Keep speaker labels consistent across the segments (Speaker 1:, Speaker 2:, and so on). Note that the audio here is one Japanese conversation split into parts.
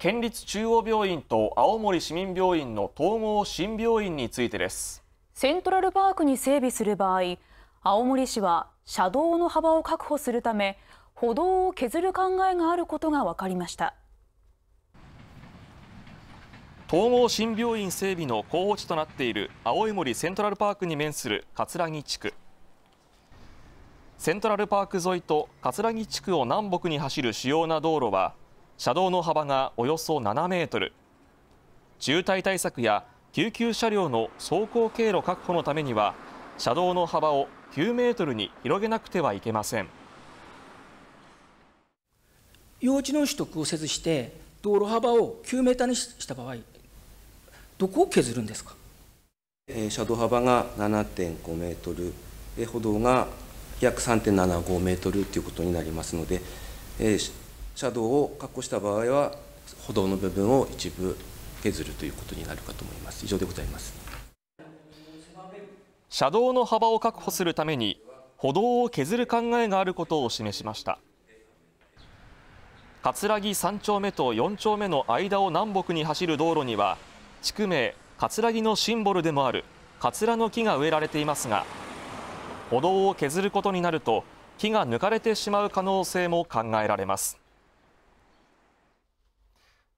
Speaker 1: 県立中央病院と青森市民病院の統合新病院についてですセントラルパークに整備する場合青森市は車道の幅を確保するため歩道を削る考えがあることが分かりました統合新病院整備の候補地となっている青森セントラルパークに面する葛城地区セントラルパーク沿いと葛城地区を南北に走る主要な道路は車道の幅がおよそ7メートル渋滞対策や救急車両の走行経路確保のためには車道の幅を9メートルに広げなくてはいけません用地の取得をせずして道路幅を9メーターにした場合どこを削るんですか車道幅が7.5メートル歩道が約3.75メートルということになりますのでえ車道を確保した場合は歩道の部分を一部削るということになるかと思います以上でございます車道の幅を確保するために歩道を削る考えがあることを示しました葛城三丁目と四丁目の間を南北に走る道路には地区名葛城のシンボルでもある桂の木が植えられていますが歩道を削ることになると木が抜かれてしまう可能性も考えられます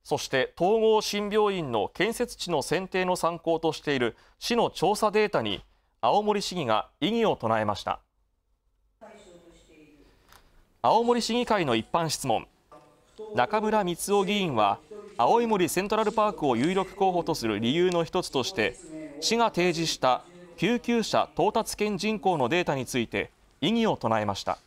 Speaker 1: そして統合新病院の建設地の選定の参考としている市の調査データに青森市議が異議を唱えました青森市議会の一般質問中村光雄議員は青森セントラルパークを有力候補とする理由の一つとして市が提示した救急車到達県人口のデータについて異議を唱えました。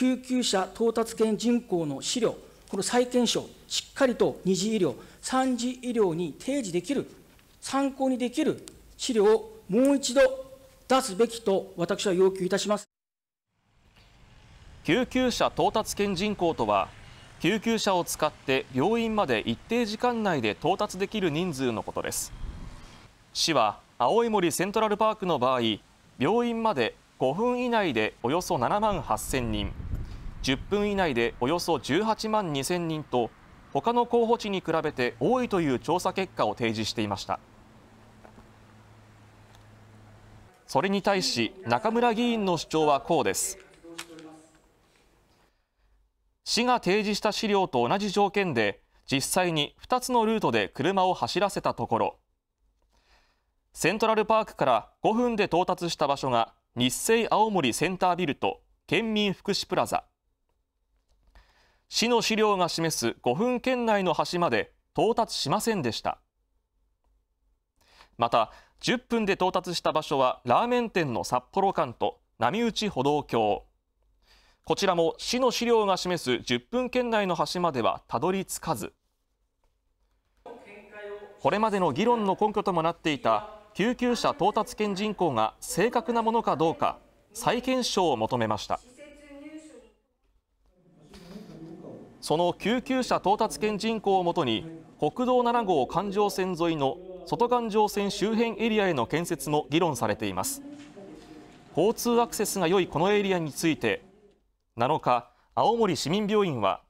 Speaker 1: 救急車到達圏人口の資料、この再検証、しっかりと2次医療、3次医療に提示できる、参考にできる資料をもう一度出すべきと私は要求いたします救急車到達圏人口とは救急車を使って病院まで一定時間内で到達できる人数のことです市は青い森セントラルパークの場合病院まで5分以内でおよそ7万8000人10分以内でおよそ18万2000人と他の候補地に比べて多いという調査結果を提示していましたそれに対し中村議員の主張はこうです市が提示した資料と同じ条件で実際に2つのルートで車を走らせたところセントラルパークから5分で到達した場所が日生青森センタービルと県民福祉プラザ市の資料が示す5分圏内の橋まで到達しませんでしたまた10分で到達した場所はラーメン店の札幌間と波打ち歩道橋こちらも市の資料が示す10分圏内の橋まではたどり着かずこれまでの議論の根拠ともなっていた救急車到達圏人口が正確なものかどうか再検証を求めました。その救急車到達圏人口をもとに国道7号環状線沿いの外環状線周辺エリアへの建設も議論されています交通アクセスが良いこのエリアについて7日青森市民病院は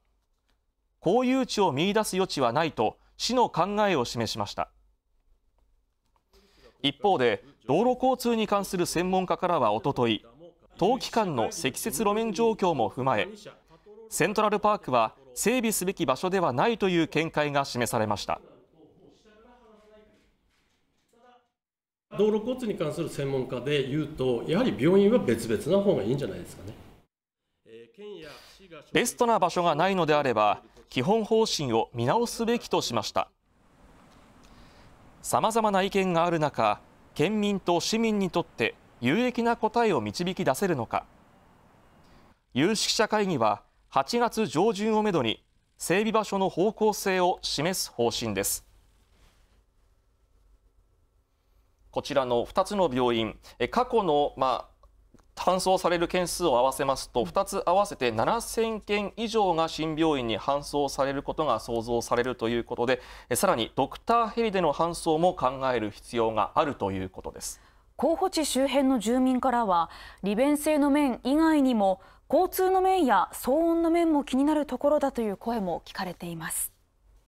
Speaker 1: 公有地を見出す余地はないと市の考えを示しました一方で道路交通に関する専門家からはおととい冬期間の積雪路面状況も踏まえセントラルパークは整備すべき場所ではないという見解が示されました道路交通に関する専門家でいうとやはり病院は別々な方がいいんじゃないですかねベストな場所がないのであれば基本方針を見直すべきとしましたさまざまな意見がある中県民と市民にとって有益な答えを導き出せるのか有識者会議は8月上旬をめどに整備場所の方向性を示す方針ですこちらの2つの病院過去の、まあ、搬送される件数を合わせますと2つ合わせて7000件以上が新病院に搬送されることが想像されるということでさらにドクターヘリでの搬送も考える必要があるということです候補地周辺の住民からは利便性の面以外にも交通の面や騒音の面も気になるところだという声も聞かれています。